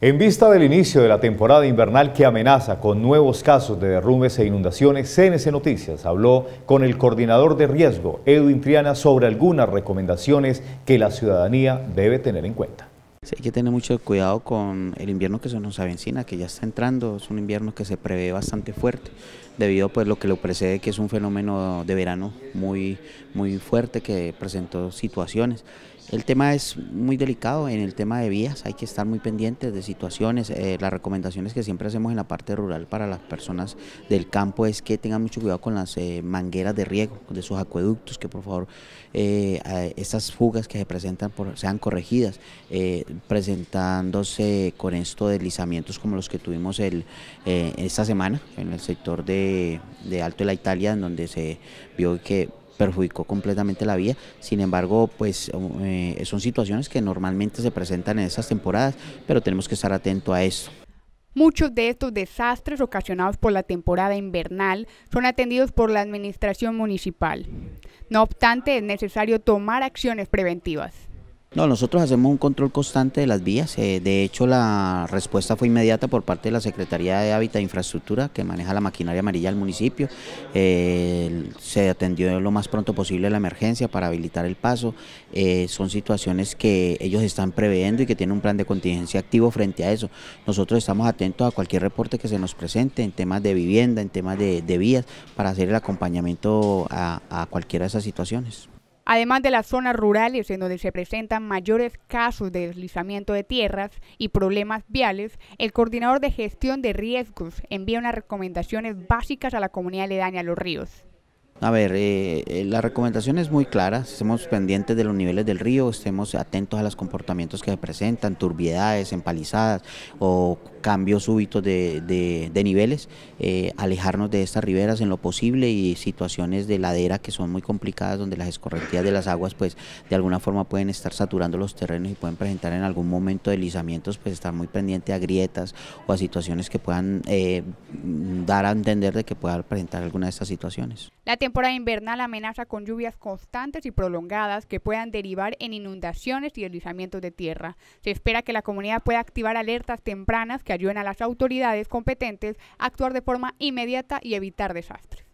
En vista del inicio de la temporada invernal que amenaza con nuevos casos de derrumbes e inundaciones, CNC Noticias habló con el coordinador de riesgo, Edwin Triana, sobre algunas recomendaciones que la ciudadanía debe tener en cuenta hay que tener mucho cuidado con el invierno que se nos avencina, que ya está entrando, es un invierno que se prevé bastante fuerte, debido a pues, lo que lo precede, que es un fenómeno de verano muy, muy fuerte que presentó situaciones. El tema es muy delicado en el tema de vías, hay que estar muy pendientes de situaciones. Eh, las recomendaciones que siempre hacemos en la parte rural para las personas del campo es que tengan mucho cuidado con las eh, mangueras de riego, de sus acueductos, que por favor eh, estas fugas que se presentan sean corregidas presentándose con estos deslizamientos como los que tuvimos el, eh, esta semana en el sector de, Alto de la Italia, en donde se vio que perjudicó completamente la vía. Sin embargo, pues eh, son situaciones que normalmente se presentan en esas temporadas, pero tenemos que estar atentos a eso. Muchos de estos desastres ocasionados por la temporada invernal son atendidos por la administración municipal. No obstante, es necesario tomar acciones preventivas. No, nosotros hacemos un control constante de las vías. Eh, de hecho, la respuesta fue inmediata por parte de la Secretaría de Hábitat e Infraestructura, que maneja la maquinaria amarilla del municipio. Eh, se atendió lo más pronto posible la emergencia para habilitar el paso. Eh, son situaciones que ellos están previendo y que tienen un plan de contingencia activo frente a eso. Nosotros estamos atentos a cualquier reporte que se nos presente en temas de vivienda, en temas de, vías, para hacer el acompañamiento a cualquiera de esas situaciones además de las zonas rurales en donde se presentan mayores casos de deslizamiento de tierras y problemas viales, el coordinador de gestión de riesgos envía unas recomendaciones básicas a la comunidad aledaña a los ríos. A ver, eh, eh, la recomendación es muy clara, estemos pendientes de los niveles del río, estemos atentos a los comportamientos que se presentan, turbiedades, empalizadas o cambios súbitos de, niveles, eh, alejarnos de estas riberas en lo posible y situaciones de ladera que son muy complicadas donde las escorrentías de las aguas pues de alguna forma pueden estar saturando los terrenos y pueden presentar en algún momento deslizamientos, pues estar muy pendiente a grietas o a situaciones que puedan eh, dar a entender de que pueda presentar alguna de estas situaciones. La temporada invernal amenaza con lluvias constantes y prolongadas que puedan derivar en inundaciones y deslizamientos de tierra. Se espera que la comunidad pueda activar alertas tempranas que ayuden a las autoridades competentes a actuar de forma inmediata y evitar desastres.